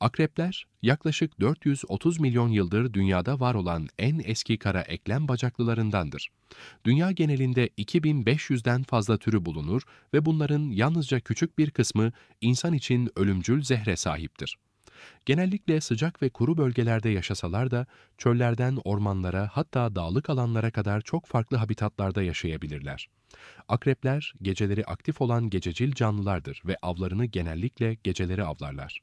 Akrepler, yaklaşık 430 milyon yıldır dünyada var olan en eski kara eklem bacaklılarındandır. Dünya genelinde 2500'den fazla türü bulunur ve bunların yalnızca küçük bir kısmı insan için ölümcül zehre sahiptir. Genellikle sıcak ve kuru bölgelerde yaşasalar da çöllerden ormanlara hatta dağlık alanlara kadar çok farklı habitatlarda yaşayabilirler. Akrepler geceleri aktif olan gececil canlılardır ve avlarını genellikle geceleri avlarlar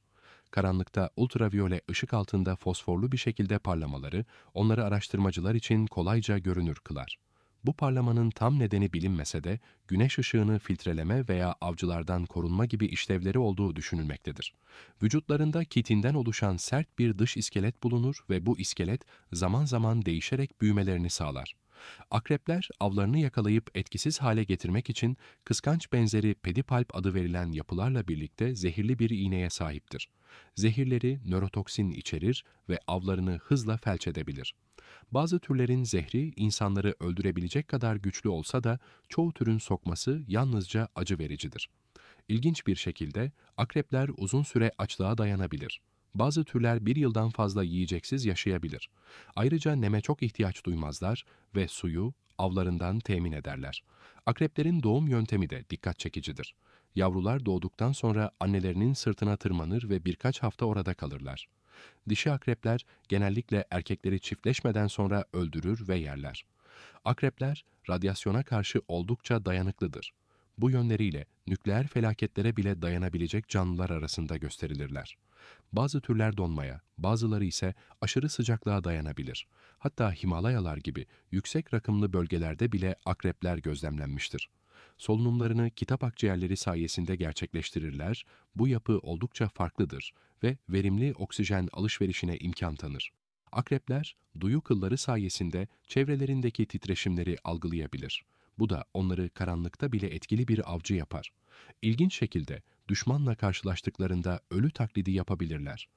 karanlıkta ultraviyole ışık altında fosforlu bir şekilde parlamaları onları araştırmacılar için kolayca görünür kılar. Bu parlamanın tam nedeni bilinmese de güneş ışığını filtreleme veya avcılardan korunma gibi işlevleri olduğu düşünülmektedir. Vücutlarında kitinden oluşan sert bir dış iskelet bulunur ve bu iskelet zaman zaman değişerek büyümelerini sağlar. Akrepler avlarını yakalayıp etkisiz hale getirmek için kıskanç benzeri pedipalp adı verilen yapılarla birlikte zehirli bir iğneye sahiptir. Zehirleri nörotoksin içerir ve avlarını hızla felç edebilir. Bazı türlerin zehri insanları öldürebilecek kadar güçlü olsa da çoğu türün sokması yalnızca acı vericidir. İlginç bir şekilde akrepler uzun süre açlığa dayanabilir. Bazı türler bir yıldan fazla yiyeceksiz yaşayabilir. Ayrıca neme çok ihtiyaç duymazlar ve suyu avlarından temin ederler. Akreplerin doğum yöntemi de dikkat çekicidir. Yavrular doğduktan sonra annelerinin sırtına tırmanır ve birkaç hafta orada kalırlar. Dişi akrepler genellikle erkekleri çiftleşmeden sonra öldürür ve yerler. Akrepler radyasyona karşı oldukça dayanıklıdır. Bu yönleriyle nükleer felaketlere bile dayanabilecek canlılar arasında gösterilirler. Bazı türler donmaya, bazıları ise aşırı sıcaklığa dayanabilir. Hatta Himalayalar gibi yüksek rakımlı bölgelerde bile akrepler gözlemlenmiştir. Solunumlarını kitap akciğerleri sayesinde gerçekleştirirler, bu yapı oldukça farklıdır ve verimli oksijen alışverişine imkan tanır. Akrepler, duyu kılları sayesinde çevrelerindeki titreşimleri algılayabilir. Bu da onları karanlıkta bile etkili bir avcı yapar. İlginç şekilde düşmanla karşılaştıklarında ölü taklidi yapabilirler.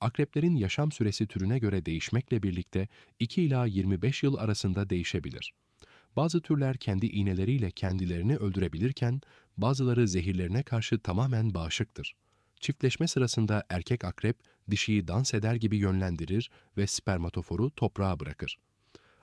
Akreplerin yaşam süresi türüne göre değişmekle birlikte 2 ila 25 yıl arasında değişebilir. Bazı türler kendi iğneleriyle kendilerini öldürebilirken bazıları zehirlerine karşı tamamen bağışıktır. Çiftleşme sırasında erkek akrep dişiyi dans eder gibi yönlendirir ve spermatoforu toprağa bırakır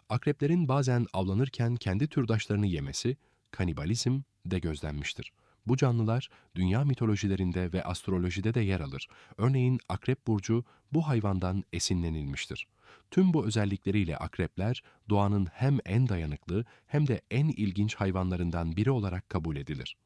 akreplerin bazen avlanırken kendi türdaşlarını yemesi, kanibalizm de gözlenmiştir. Bu canlılar dünya mitolojilerinde ve astrolojide de yer alır. Örneğin akrep burcu bu hayvandan esinlenilmiştir. Tüm bu özellikleriyle akrepler doğanın hem en dayanıklı hem de en ilginç hayvanlarından biri olarak kabul edilir.